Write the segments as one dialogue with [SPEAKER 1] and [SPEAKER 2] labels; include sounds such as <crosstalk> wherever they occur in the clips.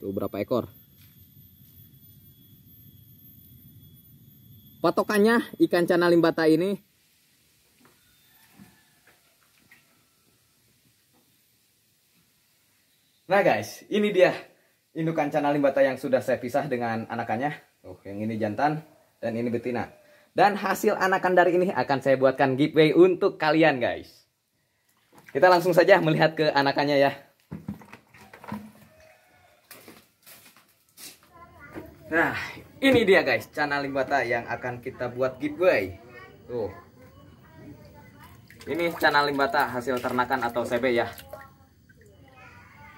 [SPEAKER 1] tuh berapa ekor patokannya ikan cana limbata ini Nah guys, ini dia indukan cana limbata yang sudah saya pisah dengan anakannya. Oke, yang ini jantan dan ini betina. Dan hasil anakan dari ini akan saya buatkan giveaway untuk kalian guys. Kita langsung saja melihat ke anakannya ya. Nah, ini dia guys, cana limbata yang akan kita buat giveaway. Tuh. Ini cana limbata hasil ternakan atau CB ya.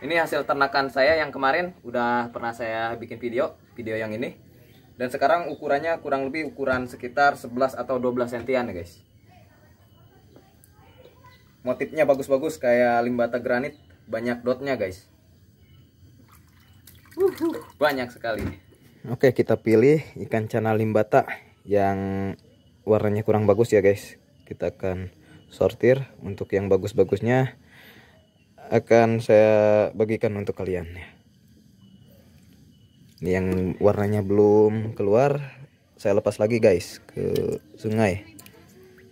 [SPEAKER 1] Ini hasil ternakan saya yang kemarin udah pernah saya bikin video, video yang ini. Dan sekarang ukurannya kurang lebih ukuran sekitar 11 atau 12 sentian ya guys. Motifnya bagus-bagus kayak limbata granit, banyak dotnya guys. banyak sekali. Oke kita pilih ikan cana limbata yang warnanya kurang bagus ya guys Kita akan sortir untuk yang bagus-bagusnya akan saya bagikan untuk kalian ya yang warnanya belum keluar saya lepas lagi guys ke sungai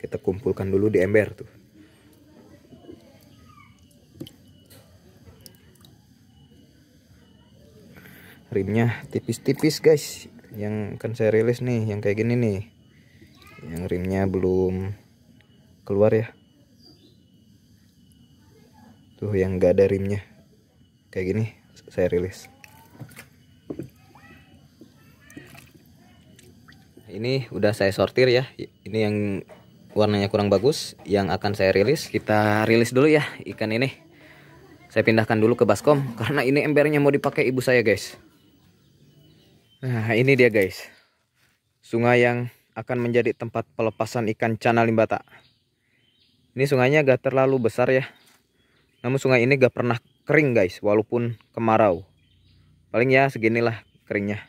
[SPEAKER 1] kita kumpulkan dulu di ember tuh rimnya tipis-tipis guys yang kan saya rilis nih yang kayak gini nih yang rimnya belum keluar ya tuh yang gak ada rimnya kayak gini saya rilis ini udah saya sortir ya ini yang warnanya kurang bagus yang akan saya rilis kita rilis dulu ya ikan ini saya pindahkan dulu ke baskom karena ini embernya mau dipakai ibu saya guys Nah ini dia guys Sungai yang akan menjadi tempat pelepasan ikan cana limbata Ini sungainya gak terlalu besar ya Namun sungai ini gak pernah kering guys Walaupun kemarau Paling ya seginilah keringnya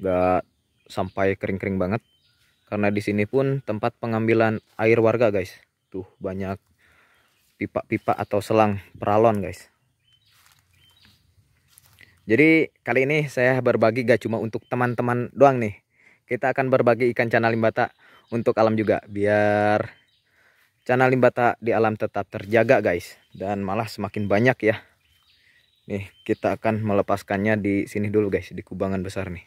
[SPEAKER 1] Gak sampai kering-kering banget Karena di sini pun tempat pengambilan air warga guys Tuh banyak pipa-pipa atau selang peralon guys jadi kali ini saya berbagi gak cuma untuk teman-teman doang nih. Kita akan berbagi ikan cana limbata untuk alam juga. Biar cana limbata di alam tetap terjaga guys. Dan malah semakin banyak ya. Nih kita akan melepaskannya di sini dulu guys. Di kubangan besar nih.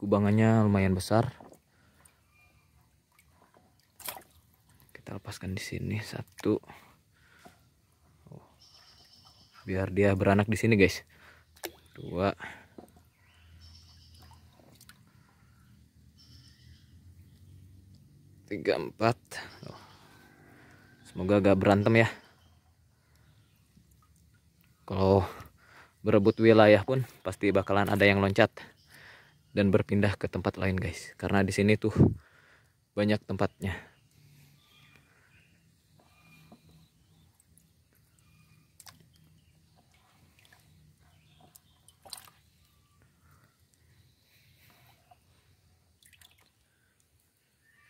[SPEAKER 1] Kubangannya lumayan besar. Kita lepaskan di sini satu biar dia beranak di sini guys dua tiga empat oh. semoga gak berantem ya kalau berebut wilayah pun pasti bakalan ada yang loncat dan berpindah ke tempat lain guys karena di sini tuh banyak tempatnya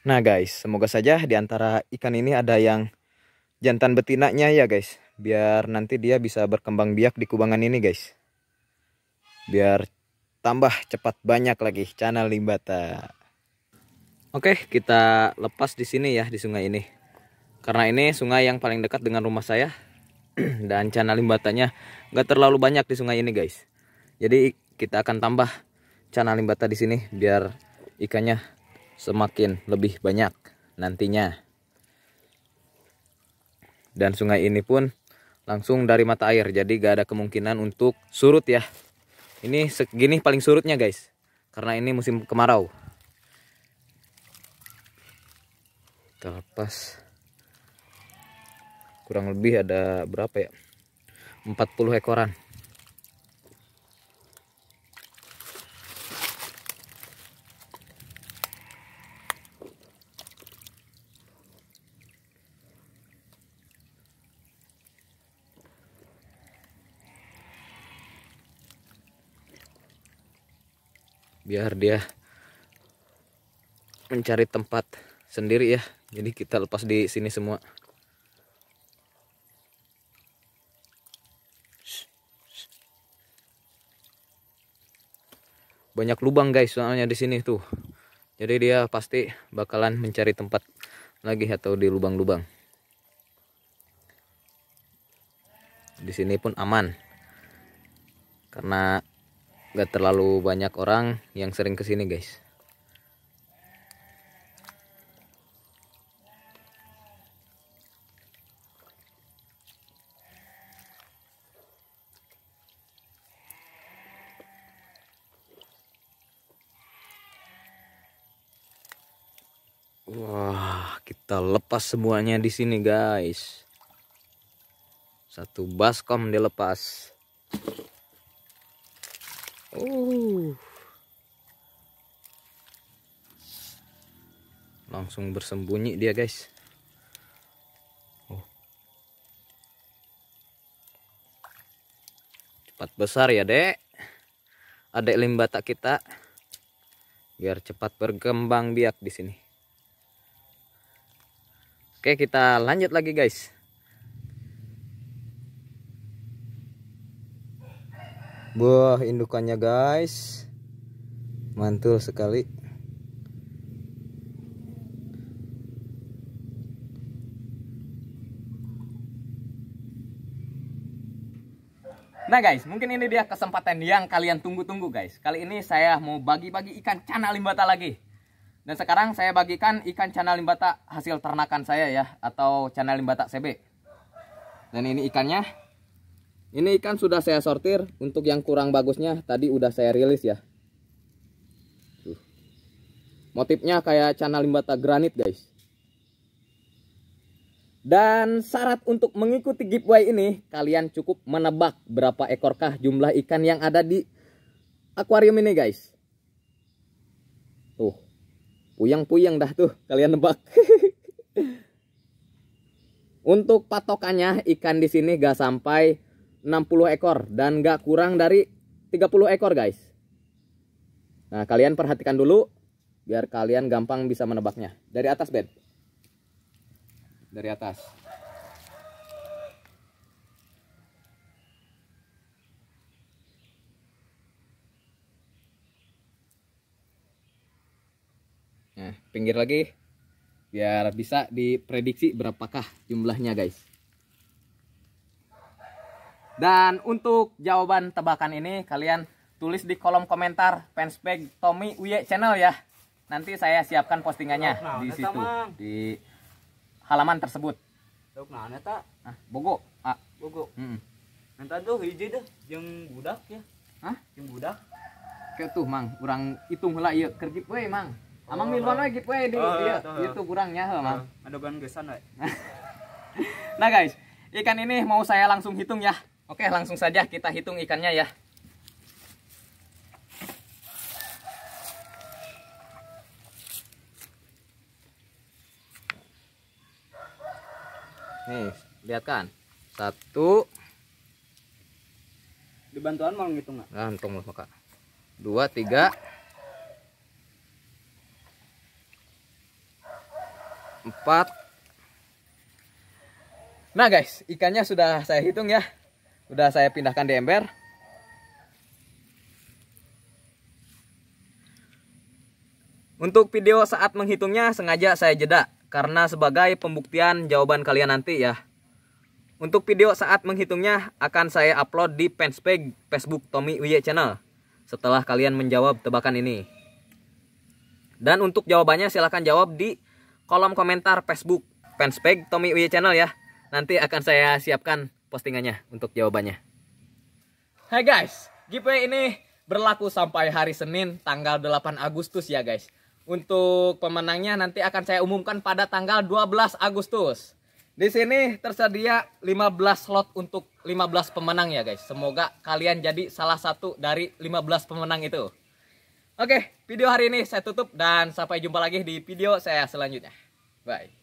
[SPEAKER 1] Nah guys, semoga saja di antara ikan ini ada yang jantan betinanya ya guys. Biar nanti dia bisa berkembang biak di kubangan ini guys. Biar tambah cepat banyak lagi channel limbata. Oke, kita lepas di sini ya di sungai ini. Karena ini sungai yang paling dekat dengan rumah saya. <clears throat> Dan channel limbatanya nggak terlalu banyak di sungai ini guys. Jadi kita akan tambah channel limbata di sini biar ikannya semakin lebih banyak nantinya. Dan sungai ini pun langsung dari mata air, jadi gak ada kemungkinan untuk surut ya. Ini segini paling surutnya guys, karena ini musim kemarau. Kita lepas. Kurang lebih ada berapa ya? 40 ekoran. biar dia mencari tempat sendiri ya jadi kita lepas di sini semua banyak lubang guys soalnya di sini tuh jadi dia pasti bakalan mencari tempat lagi atau di lubang-lubang di sini pun aman karena nggak terlalu banyak orang yang sering kesini guys Wah, kita lepas semuanya di sini, guys. Satu baskom dilepas. Uh. Langsung bersembunyi dia, guys. Uh. Cepat besar ya, Dek. adik limbata kita biar cepat berkembang biak di sini. Oke, kita lanjut lagi, guys. Buah indukannya guys Mantul sekali Nah guys, mungkin ini dia kesempatan yang kalian tunggu-tunggu guys. Kali ini saya mau bagi-bagi ikan cana limbata lagi. Dan sekarang saya bagikan ikan cana limbata hasil ternakan saya ya. Atau cana limbata CB. Dan ini ikannya. Ini ikan sudah saya sortir. Untuk yang kurang bagusnya tadi udah saya rilis ya. Tuh. Motifnya kayak channel limbata granit guys. Dan syarat untuk mengikuti giveaway ini, kalian cukup menebak berapa ekorkah jumlah ikan yang ada di akuarium ini guys. Tuh, puyang-puyang dah tuh kalian nebak. <laughs> untuk patokannya ikan di sini gak sampai 60 ekor dan gak kurang dari 30 ekor guys Nah kalian perhatikan dulu biar kalian gampang bisa menebaknya dari atas bed, dari atas Nah pinggir lagi biar bisa diprediksi berapakah jumlahnya guys dan untuk jawaban tebakan ini kalian tulis di kolom komentar fanspage Tommy Uye channel ya. Nanti saya siapkan postingannya nah, di situ man. di halaman tersebut. Nah, ah, bogo. Ah. Bogo. Hmm. Nanti tuh hiji deh yang budak ya. Hah? Yang budak. Kayak tuh mang, kurang hitung lah ya kerjip we mang. Amang oh, miluan oh. we gitu we di dia oh, itu kurangnya he mang. Ada ban gesan we. <laughs> nah guys, ikan ini mau saya langsung hitung ya. Oke, langsung saja kita hitung ikannya ya. Nih, lihat kan. Satu. Dibantuan mau ngitung nggak? Nah, ngitung loh, Kak. Dua, tiga. Empat. Nah, guys, ikannya sudah saya hitung ya. Udah saya pindahkan di ember. Untuk video saat menghitungnya sengaja saya jeda karena sebagai pembuktian jawaban kalian nanti ya. Untuk video saat menghitungnya akan saya upload di Penspeg Facebook Tommy Uye Channel setelah kalian menjawab tebakan ini. Dan untuk jawabannya silahkan jawab di kolom komentar Facebook Penspeg Tommy Uye Channel ya. Nanti akan saya siapkan postingannya untuk jawabannya. Hai guys, giveaway ini berlaku sampai hari Senin tanggal 8 Agustus ya guys. Untuk pemenangnya nanti akan saya umumkan pada tanggal 12 Agustus. Di sini tersedia 15 slot untuk 15 pemenang ya guys. Semoga kalian jadi salah satu dari 15 pemenang itu. Oke, video hari ini saya tutup dan sampai jumpa lagi di video saya selanjutnya. Bye.